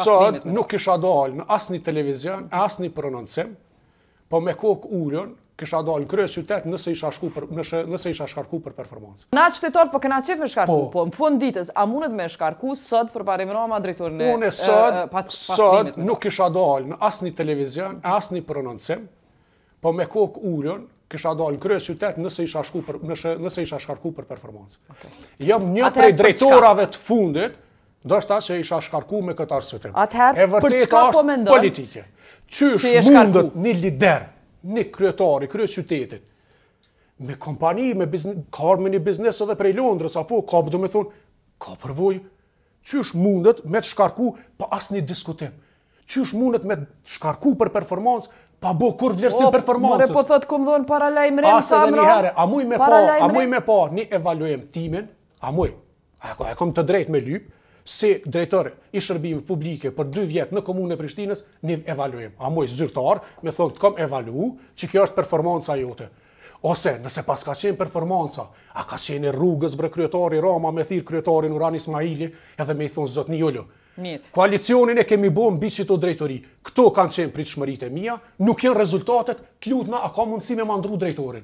Sot nuk kisha dalë në asnjë televizion, asni prononcim, po me kokë ullën, kisha dalë në krye qytet nëse isha shku për nëse isha shkarku për performancë. Na çtetor po kena çif me shkarku, po. po, në fund ditës a mundet me shkarku sot për parëmëroma drejtorin e Unë sot pa, pa, sot nuk kisha dalë në asnjë televizion, asni prononcim, po me kokë ullën, kisha dalë në krye qytet nëse isha shku për nëse isha shkarku për performancë. Okay. Jam një prej drejtorave të fundit Ndështë ta që isha shkarku me këtë arsëtim. Atëherë, për qëka po mendojnë? Politike. Qysh mundët një lider, një kryetari, krye qytetit, me kompani, me biznes, ka arme një biznes edhe prej Londres, apo ka përdo me thunë, ka përvoj, qysh mundët me të shkarku pa asë një diskutim. Qysh mundët me të shkarku për performansë, pa bo kur vlerësim performancës. Mëre po thëtë këmë dhonë para lajmërim, Samra. Asë edhe një a muj me pa, a muj me pa një evaluem timin, a muj, a e kom të drejt me lypë, si drejtor i shërbimit publike për 2 vjet në komunën e Prishtinës, një evaluim. A moj zyrtar me thon të kom evalu, që kjo është performanca jote. Ose nëse pas ka qenë performanca, a ka qenë rrugës bre kryetari Roma me thirr kryetarin Uran Ismaili, edhe me i thon zot Njolo. Mirë. Koalicionin e kemi bën mbi çito drejtori. Kto kanë qenë pritshmëritë mia, nuk janë rezultatet, t'lutna a ka mundësi me mandru drejtorin?